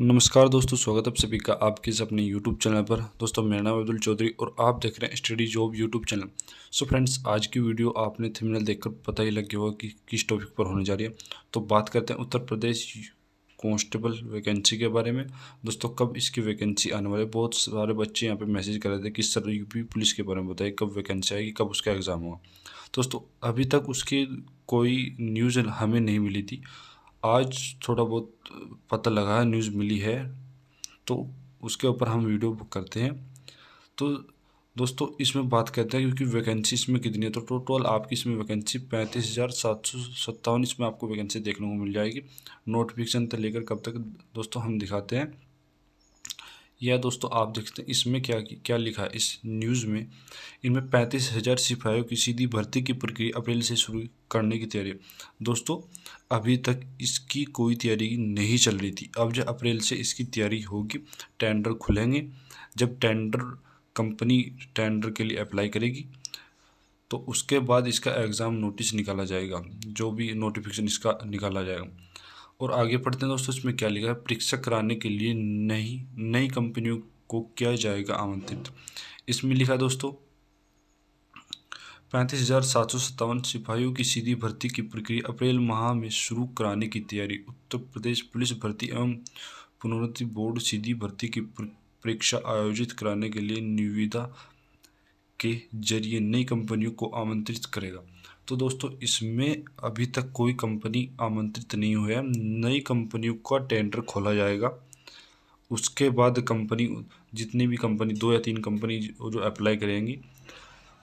नमस्कार दोस्तों स्वागत है आप सभी का आपके इस अपने YouTube चैनल पर दोस्तों मेरा नाम अब्दुल चौधरी और आप देख रहे हैं study job YouTube channel so friends आज की वीडियो आपने थंबनेल देखकर पता ही लग गया होगा कि किस टॉपिक पर होने जा रही है तो बात करते हैं उत्तर प्रदेश कॉन्स्टेबल वैकेंसी के बारे में दोस्तों कब इसकी वैकेंसी आने वाली है बहुत सारे बच्चे यहाँ पे मैसेज कर रहे थे कि सर यूपी पुलिस के बारे में बताइए कब वैकेंसी आएगी कब उसका एग्ज़ाम होगा दोस्तों अभी तक उसकी कोई न्यूज़ हमें नहीं मिली थी आज थोड़ा बहुत पता लगा है न्यूज़ मिली है तो उसके ऊपर हम वीडियो बुक करते हैं तो दोस्तों इसमें बात करते हैं क्योंकि वैकेंसी इसमें कितनी है तो टोटल आपकी इसमें वैकेंसी पैंतीस हज़ार सात सौ सत्तावन इसमें आपको वैकेंसी देखने को मिल जाएगी नोटिफिकेशन तक तो लेकर कब तक दोस्तों हम दिखाते हैं या दोस्तों आप देखते हैं इसमें क्या क्या लिखा है इस न्यूज़ में इनमें पैंतीस हज़ार सिपाहियों की सीधी भर्ती की प्रक्रिया अप्रैल से शुरू करने की तैयारी दोस्तों अभी तक इसकी कोई तैयारी नहीं चल रही थी अब जब अप्रैल से इसकी तैयारी होगी टेंडर खुलेंगे जब टेंडर कंपनी टेंडर के लिए अप्लाई करेगी तो उसके बाद इसका एग्ज़ाम नोटिस निकाला जाएगा जो भी नोटिफिकेशन इसका निकाला जाएगा और आगे पढ़ते हैं दोस्तों इसमें क्या लिखा है परीक्षा कराने के लिए नई नई कंपनियों को किया जाएगा आमंत्रित इसमें लिखा दोस्तों पैंतीस हजार सात सौ सत्तावन सिपाहियों की सीधी भर्ती की प्रक्रिया अप्रैल माह में शुरू कराने की तैयारी उत्तर प्रदेश पुलिस भर्ती एवं पुनरुन्नति बोर्ड सीधी भर्ती की परीक्षा आयोजित कराने के लिए निविदा के जरिए नई कंपनियों को आमंत्रित करेगा तो दोस्तों इसमें अभी तक कोई कंपनी आमंत्रित नहीं हुआ है नई कंपनियों का टेंडर खोला जाएगा उसके बाद कंपनी जितनी भी कंपनी दो या तीन कंपनी जो अप्लाई करेंगी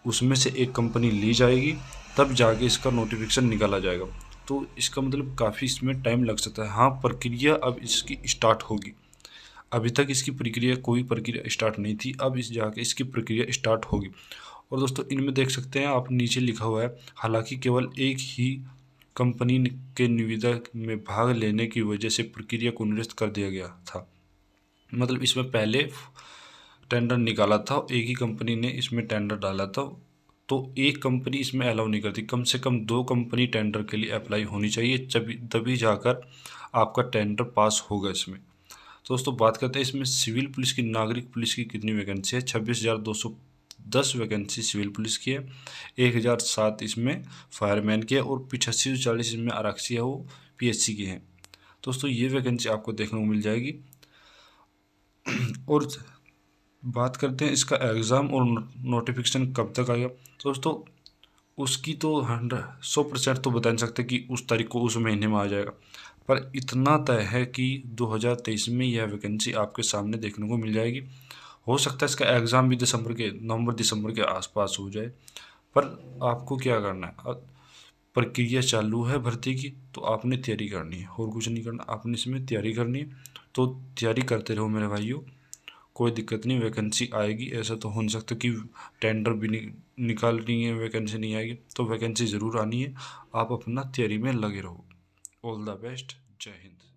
उसमें से एक कंपनी ली जाएगी तब जाके इसका नोटिफिकेशन निकाला जाएगा तो इसका मतलब काफ़ी इसमें टाइम लग सकता है हाँ प्रक्रिया अब इसकी स्टार्ट होगी अभी तक इसकी प्रक्रिया कोई प्रक्रिया स्टार्ट नहीं थी अब इस जाके इसकी प्रक्रिया स्टार्ट होगी और दोस्तों इनमें देख सकते हैं आप नीचे लिखा हुआ है हालांकि केवल एक ही कंपनी के निविदा में भाग लेने की वजह से प्रक्रिया को निरस्त कर दिया गया था मतलब इसमें पहले टेंडर निकाला था एक ही कंपनी ने इसमें टेंडर डाला था तो एक कंपनी इसमें अलाउ नहीं करती कम से कम दो कंपनी टेंडर के लिए अप्लाई होनी चाहिए तभी जाकर आपका टेंडर पास होगा इसमें दोस्तों बात करते हैं इसमें सिविल पुलिस की नागरिक पुलिस की कितनी वैकेंसी है छब्बीस हज़ार दो सौ दस वैकेंसी सिविल पुलिस की है एक हज़ार सात इसमें फायरमैन की है और पिछासी सौ चालीस इसमें आरक्षी है वो पीएससी की है दोस्तों ये वैकेंसी आपको देखने को मिल जाएगी और बात करते हैं इसका एग्ज़ाम और नोटिफिकेशन कब तक आएगा दोस्तों उसकी तो हंड्रेड सौ परसेंट तो बता नहीं सकते कि उस तारीख को उस महीने में आ जाएगा पर इतना तय है कि 2023 में यह वैकेंसी आपके सामने देखने को मिल जाएगी हो सकता है इसका एग्ज़ाम भी दिसंबर के नवंबर दिसंबर के आसपास हो जाए पर आपको क्या करना है प्रक्रिया चालू है भर्ती की तो आपने तैयारी करनी है और कुछ नहीं करना आपने इसमें तैयारी करनी है तो तैयारी करते रहो मेरे भाइयों कोई दिक्कत नहीं वैकेंसी आएगी ऐसा तो हो नहीं सकता कि टेंडर भी नहीं निकाल रही है वैकेंसी नहीं आएगी तो वैकेंसी ज़रूर आनी है आप अपना तैयारी में लगे रहो ऑल द बेस्ट जय हिंद